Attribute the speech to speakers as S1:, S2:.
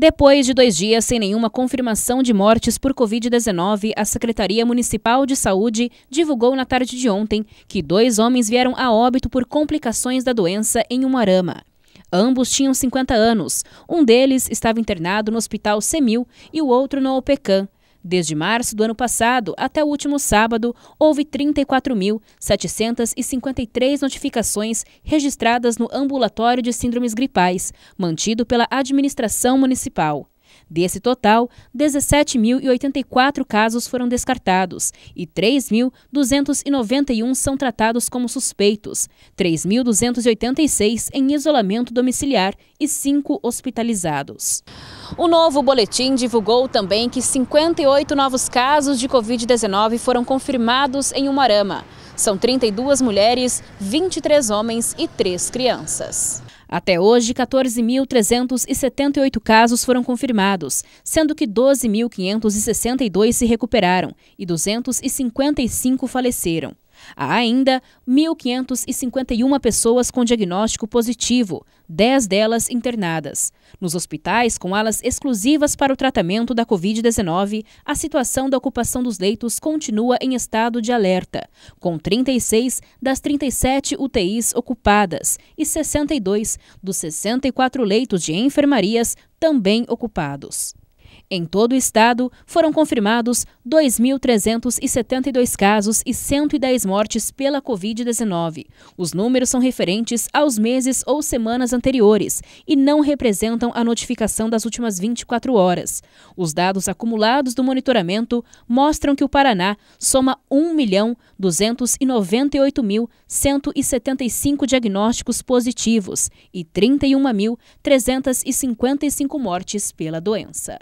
S1: Depois de dois dias sem nenhuma confirmação de mortes por Covid-19, a Secretaria Municipal de Saúde divulgou na tarde de ontem que dois homens vieram a óbito por complicações da doença em Umarama. Ambos tinham 50 anos. Um deles estava internado no Hospital Semil e o outro no OPECAM, Desde março do ano passado até o último sábado, houve 34.753 notificações registradas no ambulatório de síndromes gripais, mantido pela administração municipal. Desse total, 17.084 casos foram descartados e 3.291 são tratados como suspeitos, 3.286 em isolamento domiciliar e 5 hospitalizados. O novo boletim divulgou também que 58 novos casos de Covid-19 foram confirmados em Umarama. São 32 mulheres, 23 homens e 3 crianças. Até hoje, 14.378 casos foram confirmados, sendo que 12.562 se recuperaram e 255 faleceram. Há ainda 1.551 pessoas com diagnóstico positivo, 10 delas internadas. Nos hospitais com alas exclusivas para o tratamento da Covid-19, a situação da ocupação dos leitos continua em estado de alerta, com 36 das 37 UTIs ocupadas e 62 dos 64 leitos de enfermarias também ocupados. Em todo o estado, foram confirmados 2.372 casos e 110 mortes pela Covid-19. Os números são referentes aos meses ou semanas anteriores e não representam a notificação das últimas 24 horas. Os dados acumulados do monitoramento mostram que o Paraná soma 1.298.175 diagnósticos positivos e 31.355 mortes pela doença.